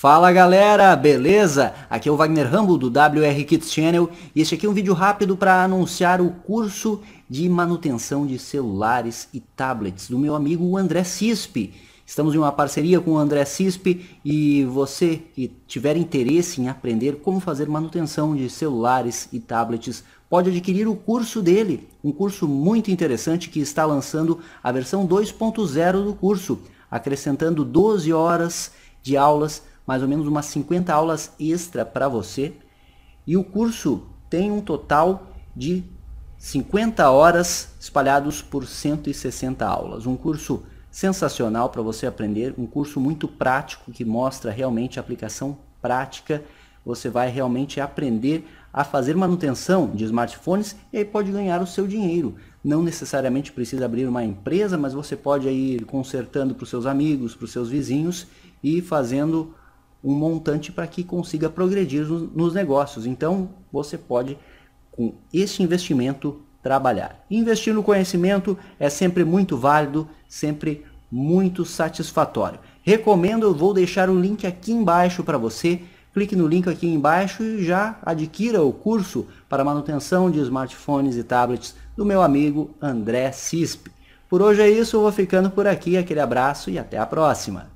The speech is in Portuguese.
Fala galera, beleza? Aqui é o Wagner Rambo do WR Kids Channel e este aqui é um vídeo rápido para anunciar o curso de manutenção de celulares e tablets do meu amigo André Cispe. Estamos em uma parceria com o André Cispe e você que tiver interesse em aprender como fazer manutenção de celulares e tablets pode adquirir o curso dele, um curso muito interessante que está lançando a versão 2.0 do curso, acrescentando 12 horas de aulas mais ou menos umas 50 aulas extra para você. E o curso tem um total de 50 horas espalhados por 160 aulas. Um curso sensacional para você aprender, um curso muito prático que mostra realmente a aplicação prática. Você vai realmente aprender a fazer manutenção de smartphones e aí pode ganhar o seu dinheiro. Não necessariamente precisa abrir uma empresa, mas você pode ir consertando para os seus amigos, para os seus vizinhos e fazendo um montante para que consiga progredir nos negócios. Então, você pode, com este investimento, trabalhar. Investir no conhecimento é sempre muito válido, sempre muito satisfatório. Recomendo, eu vou deixar o link aqui embaixo para você. Clique no link aqui embaixo e já adquira o curso para manutenção de smartphones e tablets do meu amigo André Cispe. Por hoje é isso, eu vou ficando por aqui. Aquele abraço e até a próxima.